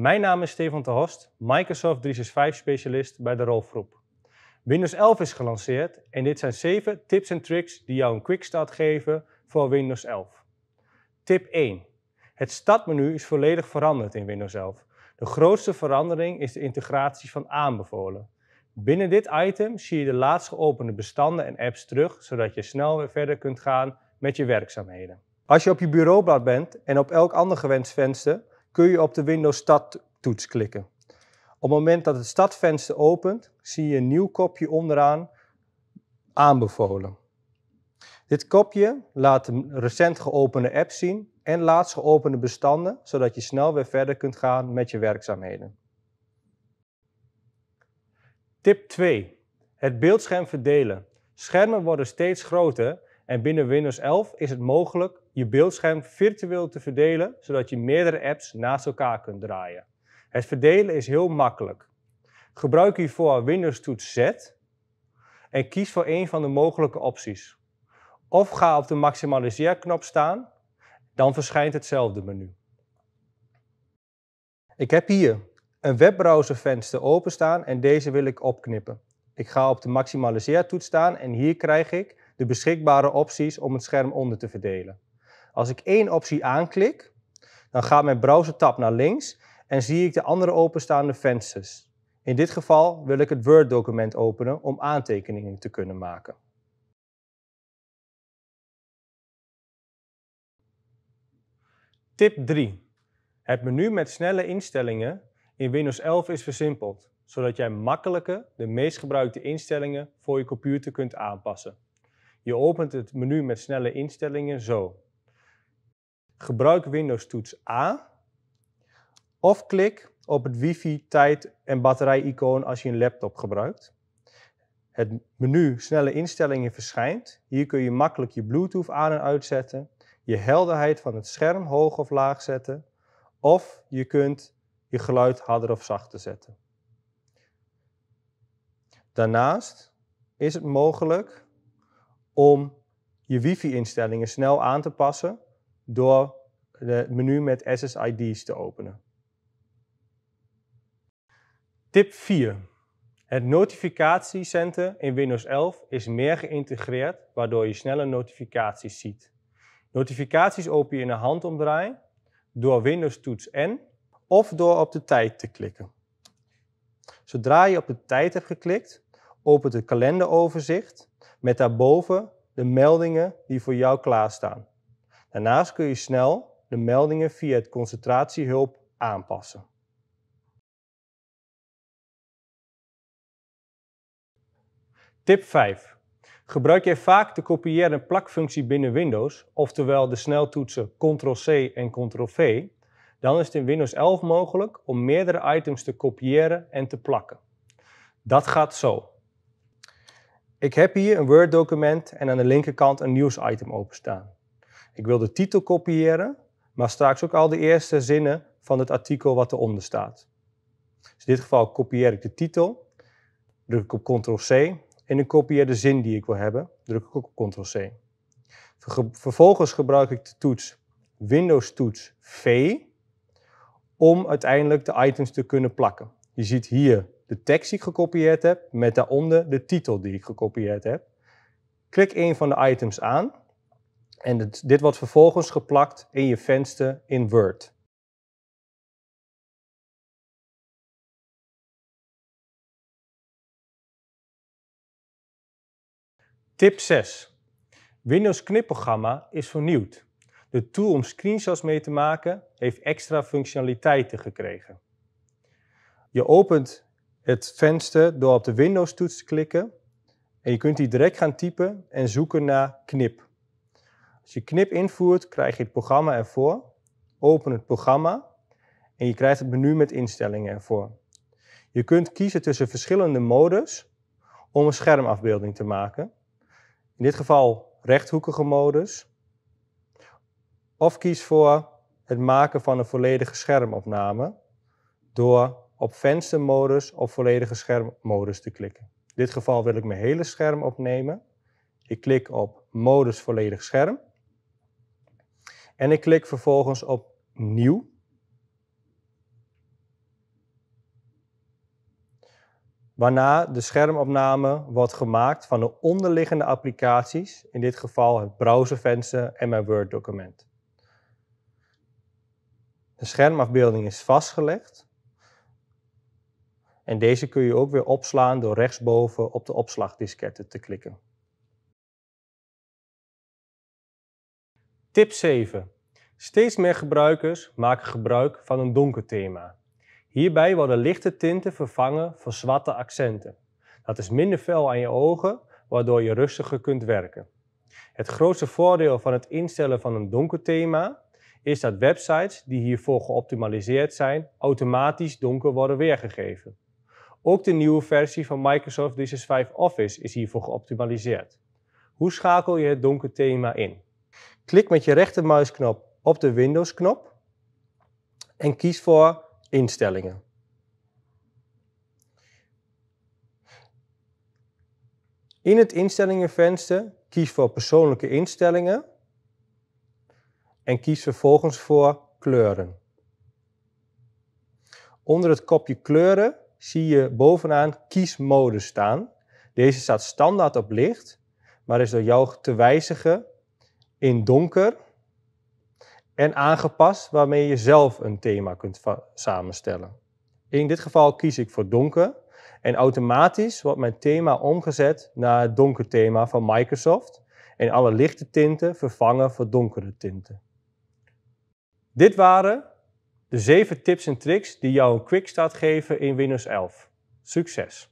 Mijn naam is Stefan de Host, Microsoft 365-specialist bij de Rolfgroep. Windows 11 is gelanceerd en dit zijn 7 tips en tricks die jou een quickstart geven voor Windows 11. Tip 1. Het startmenu is volledig veranderd in Windows 11. De grootste verandering is de integratie van aanbevolen. Binnen dit item zie je de laatst geopende bestanden en apps terug, zodat je snel weer verder kunt gaan met je werkzaamheden. Als je op je bureaublad bent en op elk ander gewenst venster kun je op de Windows Start-toets klikken. Op het moment dat het startvenster opent, zie je een nieuw kopje onderaan aanbevolen. Dit kopje laat een recent geopende app zien en laatst geopende bestanden, zodat je snel weer verder kunt gaan met je werkzaamheden. Tip 2. Het beeldscherm verdelen. Schermen worden steeds groter en binnen Windows 11 is het mogelijk je beeldscherm virtueel te verdelen, zodat je meerdere apps naast elkaar kunt draaien. Het verdelen is heel makkelijk. Gebruik hiervoor Windows toets Z en kies voor een van de mogelijke opties. Of ga op de maximaliseerknop staan, dan verschijnt hetzelfde menu. Ik heb hier een webbrowservenster openstaan en deze wil ik opknippen. Ik ga op de maximaliseertoets staan en hier krijg ik de beschikbare opties om het scherm onder te verdelen. Als ik één optie aanklik, dan gaat mijn browser tab naar links en zie ik de andere openstaande vensters. In dit geval wil ik het Word-document openen om aantekeningen te kunnen maken. Tip 3. Het menu met snelle instellingen in Windows 11 is versimpeld, zodat jij makkelijker de meest gebruikte instellingen voor je computer kunt aanpassen. Je opent het menu met snelle instellingen zo. Gebruik Windows-toets A of klik op het wifi, tijd en batterij-icoon als je een laptop gebruikt. Het menu snelle instellingen verschijnt. Hier kun je makkelijk je Bluetooth aan en uitzetten, je helderheid van het scherm hoog of laag zetten of je kunt je geluid harder of zachter zetten. Daarnaast is het mogelijk om je wifi-instellingen snel aan te passen door het menu met SSID's te openen. Tip 4. Het notificatiecentrum in Windows 11 is meer geïntegreerd, waardoor je snelle notificaties ziet. Notificaties open je in een handomdraai door Windows-toets N of door op de tijd te klikken. Zodra je op de tijd hebt geklikt, opent het kalenderoverzicht met daarboven de meldingen die voor jou klaarstaan. Daarnaast kun je snel de meldingen via het concentratiehulp aanpassen. Tip 5. Gebruik jij vaak de kopiëren en plakfunctie binnen Windows, oftewel de sneltoetsen Ctrl-C en Ctrl-V, dan is het in Windows 11 mogelijk om meerdere items te kopiëren en te plakken. Dat gaat zo. Ik heb hier een Word document en aan de linkerkant een nieuwsitem openstaan. Ik wil de titel kopiëren, maar straks ook al de eerste zinnen van het artikel wat eronder staat. Dus in dit geval kopieer ik de titel, druk ik op ctrl-c en ik kopieer de zin die ik wil hebben, druk ik ook op ctrl-c. Vervolgens gebruik ik de toets Windows toets V om uiteindelijk de items te kunnen plakken. Je ziet hier de tekst die ik gekopieerd heb met daaronder de titel die ik gekopieerd heb. Klik een van de items aan en dit, dit wordt vervolgens geplakt in je venster in Word. Tip 6. Windows knipprogramma is vernieuwd. De tool om screenshots mee te maken heeft extra functionaliteiten gekregen. Je opent het venster door op de Windows-toets te klikken. En je kunt hier direct gaan typen en zoeken naar knip. Als je knip invoert, krijg je het programma ervoor. Open het programma en je krijgt het menu met instellingen ervoor. Je kunt kiezen tussen verschillende modus om een schermafbeelding te maken. In dit geval rechthoekige modus. Of kies voor het maken van een volledige schermopname door op venstermodus of volledige schermmodus te klikken. In dit geval wil ik mijn hele scherm opnemen. Ik klik op modus volledig scherm. En ik klik vervolgens op nieuw. Waarna de schermopname wordt gemaakt van de onderliggende applicaties, in dit geval het browservenster en mijn Word-document. De schermafbeelding is vastgelegd en deze kun je ook weer opslaan door rechtsboven op de opslagdisketten te klikken. Tip 7. Steeds meer gebruikers maken gebruik van een donker thema. Hierbij worden lichte tinten vervangen voor zwarte accenten. Dat is minder fel aan je ogen, waardoor je rustiger kunt werken. Het grootste voordeel van het instellen van een donker thema is dat websites die hiervoor geoptimaliseerd zijn automatisch donker worden weergegeven. Ook de nieuwe versie van Microsoft 365 Office is hiervoor geoptimaliseerd. Hoe schakel je het donker thema in? Klik met je rechtermuisknop op de Windows-knop en kies voor Instellingen. In het instellingenvenster kies voor persoonlijke instellingen en kies vervolgens voor kleuren. Onder het kopje kleuren zie je bovenaan kiesmodus staan. Deze staat standaard op licht, maar is door jou te wijzigen in donker en aangepast waarmee je zelf een thema kunt samenstellen. In dit geval kies ik voor donker en automatisch wordt mijn thema omgezet naar het donker thema van Microsoft en alle lichte tinten vervangen voor donkere tinten. Dit waren de 7 tips en tricks die jou een quick start geven in Windows 11. Succes!